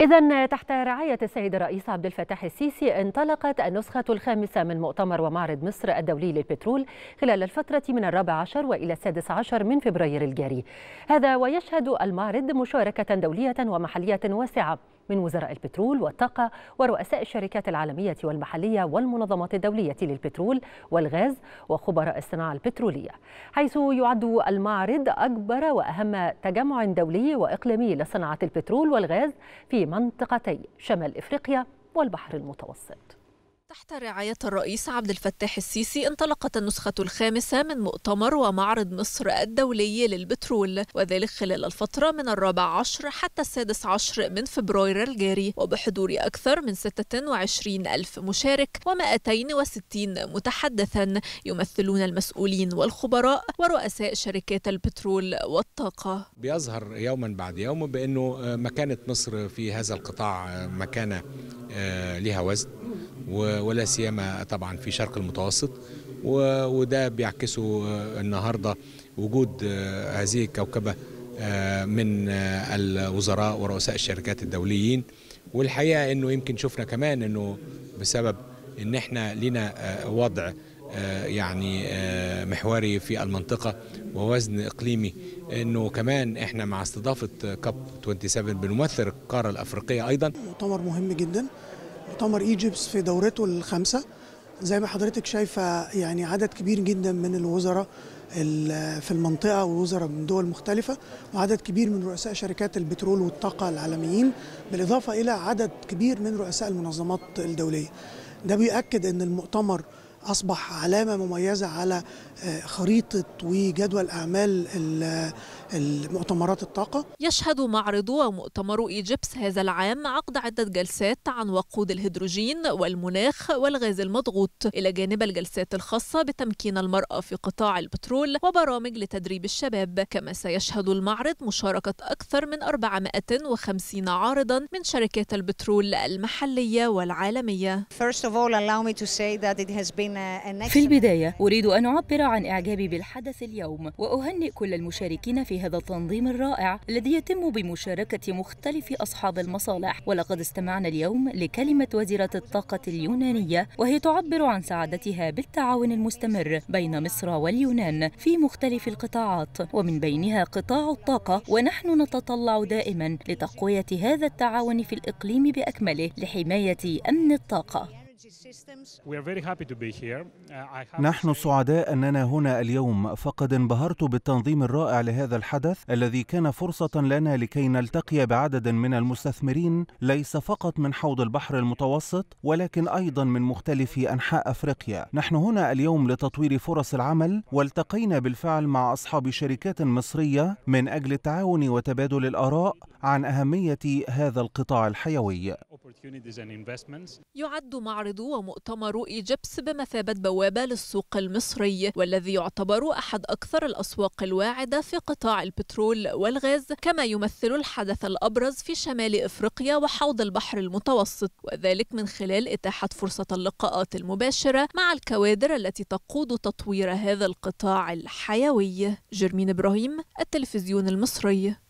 إذا تحت رعاية السيد الرئيس عبد الفتاح السيسي انطلقت النسخة الخامسة من مؤتمر ومعرض مصر الدولي للبترول خلال الفترة من الرابع عشر وإلى السادس عشر من فبراير الجاري هذا ويشهد المعرض مشاركة دولية ومحلية واسعة من وزراء البترول والطاقة ورؤساء الشركات العالمية والمحلية والمنظمات الدولية للبترول والغاز وخبراء الصناعة البترولية حيث يعد المعرض أكبر وأهم تجمع دولي وإقليمي لصناعة البترول والغاز في منطقتي شمال إفريقيا والبحر المتوسط تحت رعاية الرئيس عبد الفتاح السيسي انطلقت النسخة الخامسة من مؤتمر ومعرض مصر الدولي للبترول وذلك خلال الفترة من الرابع عشر حتى السادس عشر من فبراير الجاري وبحضور أكثر من 26 ألف مشارك و260 متحدثا يمثلون المسؤولين والخبراء ورؤساء شركات البترول والطاقة بيظهر يوما بعد يوم بأنه مكانة مصر في هذا القطاع مكانة آه، لها وزن ولا سيما طبعا في شرق المتوسط وده بيعكسه النهارده وجود هذه الكوكبه آه، من آه، الوزراء ورؤساء الشركات الدوليين والحقيقه انه يمكن شفنا كمان انه بسبب ان احنا لنا آه، وضع يعني محوري في المنطقة ووزن إقليمي أنه كمان إحنا مع استضافة كاب 27 بنمثل القارة الأفريقية أيضا مؤتمر مهم جدا مؤتمر ايجيبس في دورته الخامسه زي ما حضرتك شايفه يعني عدد كبير جدا من الوزراء في المنطقه ووزراء من دول مختلفه وعدد كبير من رؤساء شركات البترول والطاقه العالميين بالاضافه الى عدد كبير من رؤساء المنظمات الدوليه ده بيؤكد ان المؤتمر أصبح علامة مميزة على آه، خريطة وجدول أعمال المؤتمرات الطاقة يشهد معرض ومؤتمر إيجيبس هذا العام عقد عدة جلسات عن وقود الهيدروجين والمناخ والغاز المضغوط إلى جانب الجلسات الخاصة بتمكين المرأة في قطاع البترول وبرامج لتدريب الشباب كما سيشهد المعرض مشاركة أكثر من 450 عارضا من شركات البترول المحلية والعالمية First of all, allow me to say that it has been في البداية أريد أن أعبر عن إعجابي بالحدث اليوم وأهنئ كل المشاركين في هذا التنظيم الرائع الذي يتم بمشاركة مختلف أصحاب المصالح ولقد استمعنا اليوم لكلمة وزيرة الطاقة اليونانية وهي تعبر عن سعادتها بالتعاون المستمر بين مصر واليونان في مختلف القطاعات ومن بينها قطاع الطاقة ونحن نتطلع دائما لتقوية هذا التعاون في الإقليم بأكمله لحماية أمن الطاقة Uh, نحن سعداء أننا هنا اليوم فقد انبهرت بالتنظيم الرائع لهذا الحدث الذي كان فرصة لنا لكي نلتقي بعدد من المستثمرين ليس فقط من حوض البحر المتوسط ولكن أيضا من مختلف أنحاء أفريقيا نحن هنا اليوم لتطوير فرص العمل والتقينا بالفعل مع أصحاب شركات مصرية من أجل التعاون وتبادل الآراء عن أهمية هذا القطاع الحيوي يعد معرض ومؤتمر إيجيبس بمثابة بوابة للسوق المصري والذي يعتبر أحد أكثر الأسواق الواعدة في قطاع البترول والغاز كما يمثل الحدث الأبرز في شمال إفريقيا وحوض البحر المتوسط وذلك من خلال إتاحة فرصة اللقاءات المباشرة مع الكوادر التي تقود تطوير هذا القطاع الحيوي جرمين إبراهيم التلفزيون المصري